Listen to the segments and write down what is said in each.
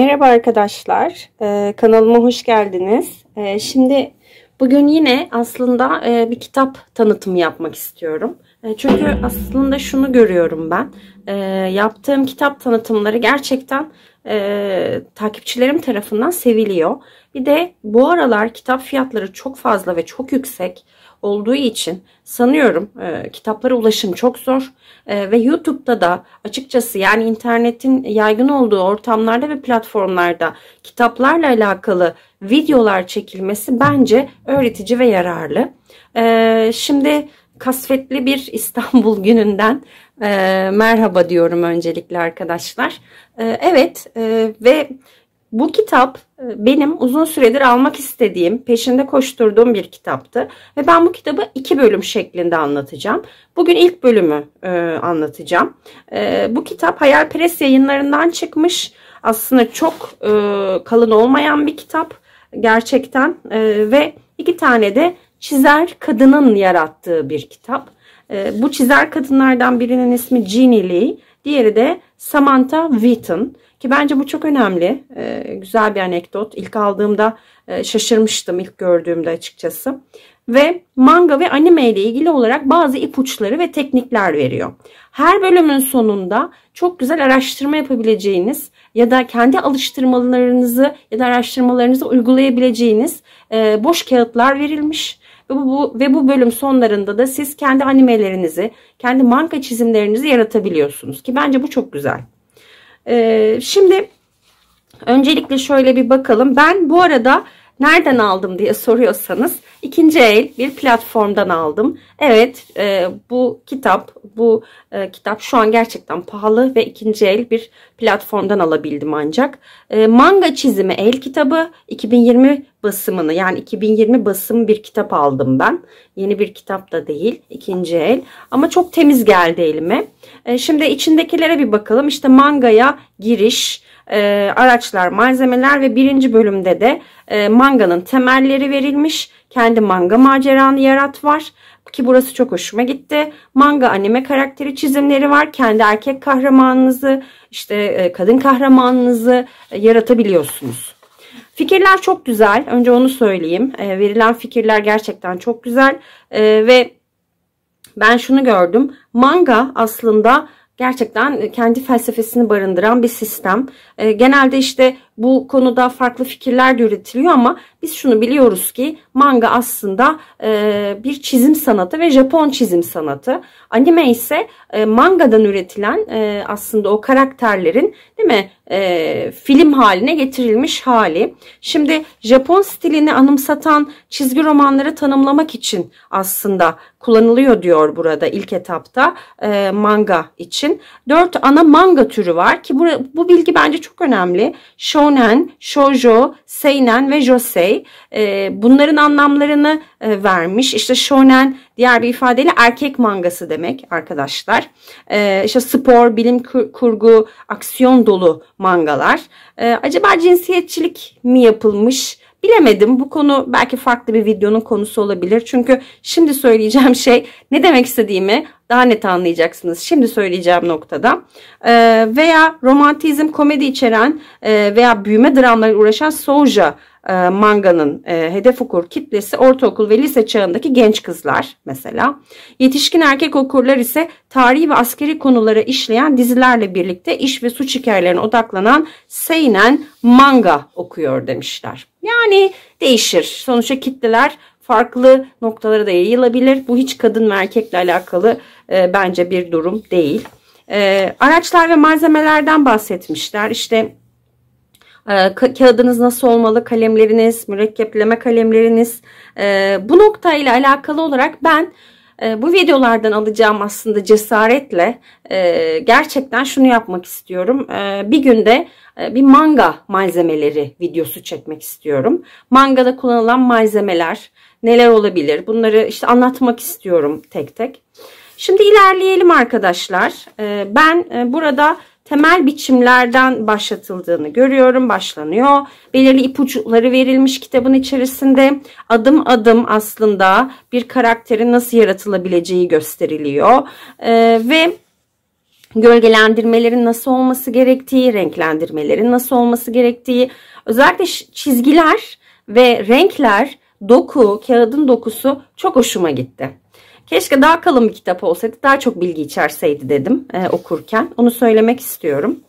Merhaba arkadaşlar, ee, kanalıma hoş geldiniz. Ee, şimdi bugün yine aslında e, bir kitap tanıtımı yapmak istiyorum. E, çünkü aslında şunu görüyorum ben, e, yaptığım kitap tanıtımları gerçekten e, takipçilerim tarafından seviliyor. Bir de bu aralar kitap fiyatları çok fazla ve çok yüksek olduğu için sanıyorum e, kitaplara ulaşım çok zor e, ve YouTube'da da açıkçası yani internetin yaygın olduğu ortamlarda ve platformlarda kitaplarla alakalı videolar çekilmesi bence öğretici ve yararlı. E, şimdi kasvetli bir İstanbul gününden e, merhaba diyorum öncelikle arkadaşlar. E, evet e, ve bu kitap e, benim uzun süredir almak istediğim, peşinde koşturduğum bir kitaptı. Ve ben bu kitabı iki bölüm şeklinde anlatacağım. Bugün ilk bölümü e, anlatacağım. E, bu kitap Hayal Hayalperest yayınlarından çıkmış. Aslında çok e, kalın olmayan bir kitap gerçekten. E, ve iki tane de çizer kadının yarattığı bir kitap. E, bu çizer kadınlardan birinin ismi Jeannie Lee, diğeri de Samantha Wheaton. Ki bence bu çok önemli. E, güzel bir anekdot. İlk aldığımda e, şaşırmıştım ilk gördüğümde açıkçası. Ve manga ve anime ile ilgili olarak bazı ipuçları ve teknikler veriyor. Her bölümün sonunda çok güzel araştırma yapabileceğiniz ya da kendi alıştırmalarınızı ya da araştırmalarınızı uygulayabileceğiniz e, boş kağıtlar verilmiş. Ve bu, bu, ve bu bölüm sonlarında da siz kendi animelerinizi, kendi manga çizimlerinizi yaratabiliyorsunuz ki bence bu çok güzel. Ee, şimdi öncelikle şöyle bir bakalım. Ben bu arada nereden aldım diye soruyorsanız İkinci el bir platformdan aldım. Evet e, bu kitap bu e, kitap şu an gerçekten pahalı ve ikinci el bir platformdan alabildim ancak. E, manga çizimi el kitabı 2020 basımını yani 2020 basım bir kitap aldım ben. Yeni bir kitap da değil ikinci el ama çok temiz geldi elime. E, şimdi içindekilere bir bakalım işte mangaya giriş e, araçlar, malzemeler ve birinci bölümde de e, manganın temelleri verilmiş. Kendi manga maceranı yarat var ki burası çok hoşuma gitti. Manga anime karakteri çizimleri var. Kendi erkek kahramanınızı, işte e, kadın kahramanınızı e, yaratabiliyorsunuz. Fikirler çok güzel. Önce onu söyleyeyim. E, verilen fikirler gerçekten çok güzel e, ve ben şunu gördüm. Manga aslında gerçekten kendi felsefesini barındıran bir sistem. Ee, genelde işte bu konuda farklı fikirler de üretiliyor ama biz şunu biliyoruz ki manga aslında e, bir çizim sanatı ve Japon çizim sanatı. Anime ise e, mangadan üretilen e, aslında o karakterlerin değil mi e, film haline getirilmiş hali. Şimdi Japon stilini anımsatan çizgi romanları tanımlamak için aslında kullanılıyor diyor burada ilk etapta e, manga için. Dört ana manga türü var ki bu, bu bilgi bence çok önemli. Shonen shonen, shoujo, seinen ve josei. E, bunların anlamlarını e, vermiş. İşte shonen diğer bir ifadeyle erkek mangası demek arkadaşlar. E, işte spor, bilim kurgu, aksiyon dolu mangalar. E, acaba cinsiyetçilik mi yapılmış? Bilemedim bu konu belki farklı bir videonun konusu olabilir. Çünkü şimdi söyleyeceğim şey ne demek istediğimi daha net anlayacaksınız. Şimdi söyleyeceğim noktada. Ee, veya romantizm komedi içeren e, veya büyüme dramlarıyla uğraşan Soja e, manganın e, hedef okur kitlesi ortaokul ve lise çağındaki genç kızlar mesela. Yetişkin erkek okurlar ise tarihi ve askeri konuları işleyen dizilerle birlikte iş ve suç hikayelerine odaklanan seinen manga okuyor demişler. Yani değişir. Sonuçta kitleler farklı noktalara da yayılabilir. Bu hiç kadın ve erkekle alakalı e, bence bir durum değil. E, araçlar ve malzemelerden bahsetmişler. İşte ee, kağıdınız nasıl olmalı, kalemleriniz, mürekkepleme kalemleriniz. Ee, bu noktayla alakalı olarak ben e, bu videolardan alacağım aslında cesaretle e, gerçekten şunu yapmak istiyorum. Ee, bir günde e, bir manga malzemeleri videosu çekmek istiyorum. Mangada kullanılan malzemeler neler olabilir bunları işte anlatmak istiyorum tek tek. Şimdi ilerleyelim arkadaşlar. ben e, burada temel biçimlerden başlatıldığını görüyorum. Başlanıyor. Belirli ipuçları verilmiş kitabın içerisinde. Adım adım aslında bir karakterin nasıl yaratılabileceği gösteriliyor. Ee, ve gölgelendirmelerin nasıl olması gerektiği, renklendirmelerin nasıl olması gerektiği, özellikle çizgiler ve renkler, doku, kağıdın dokusu çok hoşuma gitti. Keşke daha kalın bir kitap olsaydı daha çok bilgi içerseydi dedim e, okurken. Onu söylemek istiyorum.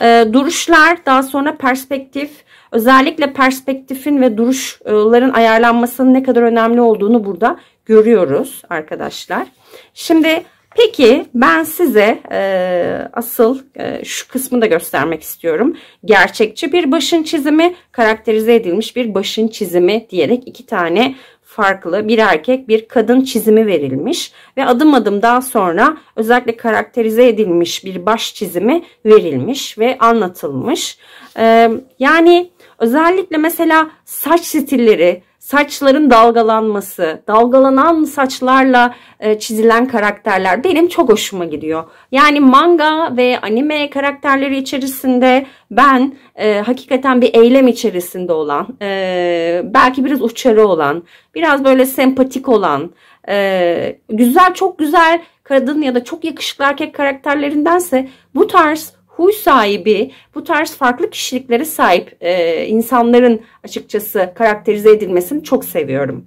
E, duruşlar daha sonra perspektif özellikle perspektifin ve duruşların ayarlanmasının ne kadar önemli olduğunu burada görüyoruz arkadaşlar. Şimdi Peki ben size e, asıl e, şu kısmı da göstermek istiyorum. Gerçekçi bir başın çizimi, karakterize edilmiş bir başın çizimi diyerek iki tane farklı bir erkek bir kadın çizimi verilmiş ve adım adım daha sonra özellikle karakterize edilmiş bir baş çizimi verilmiş ve anlatılmış. Ee, yani özellikle mesela saç stilleri, saçların dalgalanması, dalgalanan saçlarla e, çizilen karakterler benim çok hoşuma gidiyor. Yani manga ve anime karakterleri içerisinde ben e, hakikaten bir eylem içerisinde olan, e, belki biraz uçarı olan, biraz böyle sempatik olan, e, güzel çok güzel kadın ya da çok yakışıklı erkek karakterlerindense bu tarz huy sahibi bu tarz farklı kişiliklere sahip e, insanların açıkçası karakterize edilmesini çok seviyorum.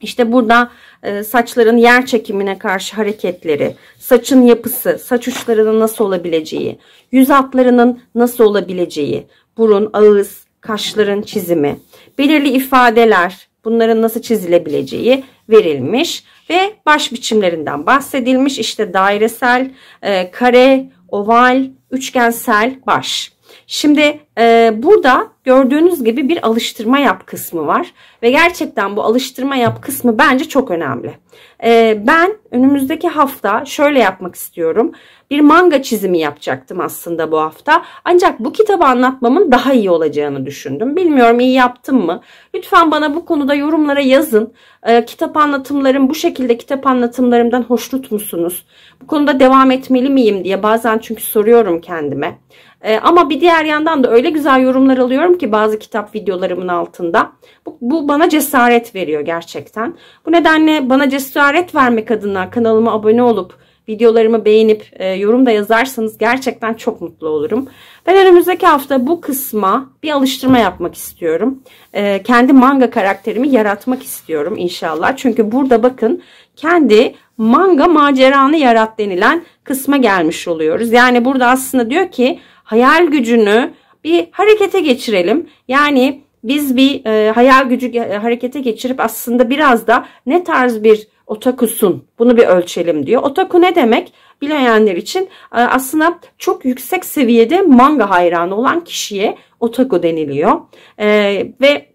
İşte burada e, saçların yer çekimine karşı hareketleri, saçın yapısı, saç uçlarının nasıl olabileceği, yüz hatlarının nasıl olabileceği, burun, ağız, kaşların çizimi, belirli ifadeler, bunların nasıl çizilebileceği verilmiş ve baş biçimlerinden bahsedilmiş. İşte dairesel, e, kare, oval, üçgensel baş. Şimdi ee, burada gördüğünüz gibi bir alıştırma yap kısmı var. Ve gerçekten bu alıştırma yap kısmı bence çok önemli. Ee, ben önümüzdeki hafta şöyle yapmak istiyorum. Bir manga çizimi yapacaktım aslında bu hafta. Ancak bu kitabı anlatmamın daha iyi olacağını düşündüm. Bilmiyorum iyi yaptım mı? Lütfen bana bu konuda yorumlara yazın. Ee, kitap anlatımlarım bu şekilde kitap anlatımlarımdan hoşnut musunuz? Bu konuda devam etmeli miyim diye bazen çünkü soruyorum kendime. ama bir diğer yandan da öyle öyle güzel yorumlar alıyorum ki bazı kitap videolarımın altında. Bu, bu bana cesaret veriyor gerçekten. Bu nedenle bana cesaret vermek adına kanalıma abone olup videolarımı beğenip e, yorum da yazarsanız gerçekten çok mutlu olurum. Ben önümüzdeki hafta bu kısma bir alıştırma yapmak istiyorum. E, kendi manga karakterimi yaratmak istiyorum inşallah. Çünkü burada bakın kendi manga maceranı yarat denilen kısma gelmiş oluyoruz. Yani burada aslında diyor ki hayal gücünü bir harekete geçirelim. Yani biz bir e, hayal gücü e, harekete geçirip aslında biraz da ne tarz bir otakusun bunu bir ölçelim diyor. Otaku ne demek? bilenler için e, aslında çok yüksek seviyede manga hayranı olan kişiye otaku deniliyor. E, ve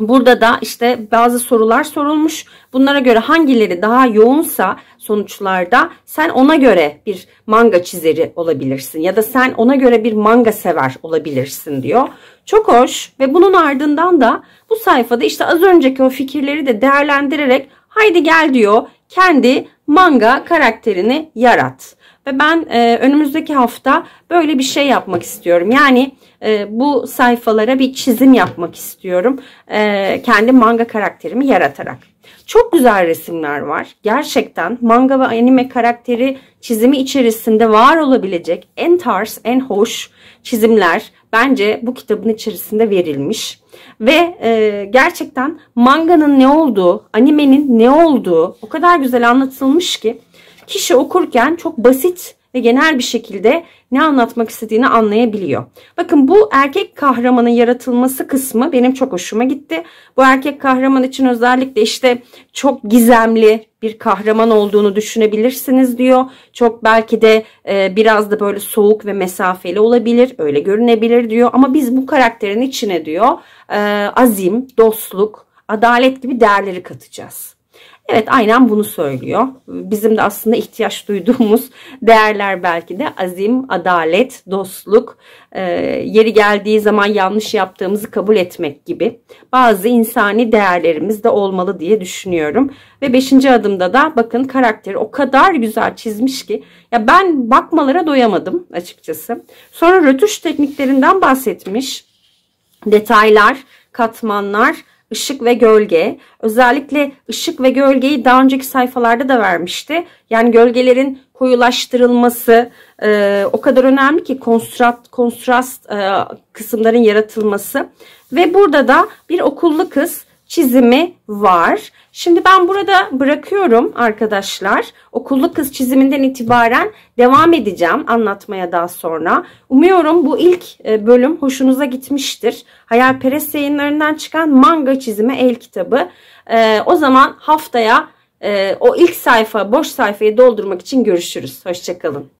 Burada da işte bazı sorular sorulmuş. Bunlara göre hangileri daha yoğunsa sonuçlarda sen ona göre bir manga çizeri olabilirsin ya da sen ona göre bir manga sever olabilirsin diyor. Çok hoş ve bunun ardından da bu sayfada işte az önceki o fikirleri de değerlendirerek haydi gel diyor kendi manga karakterini yarat. Ve ben e, önümüzdeki hafta böyle bir şey yapmak istiyorum. Yani e, bu sayfalara bir çizim yapmak istiyorum. E, kendi manga karakterimi yaratarak. Çok güzel resimler var. Gerçekten manga ve anime karakteri çizimi içerisinde var olabilecek en tarz, en hoş çizimler bence bu kitabın içerisinde verilmiş. Ve e, gerçekten manganın ne olduğu, animenin ne olduğu o kadar güzel anlatılmış ki kişi okurken çok basit ve genel bir şekilde ne anlatmak istediğini anlayabiliyor. Bakın bu erkek kahramanın yaratılması kısmı benim çok hoşuma gitti. Bu erkek kahraman için özellikle işte çok gizemli bir kahraman olduğunu düşünebilirsiniz diyor. Çok belki de e, biraz da böyle soğuk ve mesafeli olabilir, öyle görünebilir diyor. Ama biz bu karakterin içine diyor e, azim, dostluk, adalet gibi değerleri katacağız. Evet aynen bunu söylüyor. Bizim de aslında ihtiyaç duyduğumuz değerler belki de azim, adalet, dostluk, e, yeri geldiği zaman yanlış yaptığımızı kabul etmek gibi bazı insani değerlerimiz de olmalı diye düşünüyorum. Ve beşinci adımda da bakın karakteri o kadar güzel çizmiş ki ya ben bakmalara doyamadım açıkçası. Sonra rötuş tekniklerinden bahsetmiş. Detaylar, katmanlar, ışık ve gölge. Özellikle ışık ve gölgeyi daha önceki sayfalarda da vermişti. Yani gölgelerin koyulaştırılması e, o kadar önemli ki konstrat, konstrast e, kısımların yaratılması. Ve burada da bir okullu kız çizimi var. Şimdi ben burada bırakıyorum arkadaşlar. Okullu kız çiziminden itibaren devam edeceğim anlatmaya daha sonra. Umuyorum bu ilk e, bölüm hoşunuza gitmiştir. Hayalperest yayınlarından çıkan manga çizimi el kitabı. E, o zaman haftaya e, o ilk sayfa boş sayfayı doldurmak için görüşürüz. Hoşçakalın.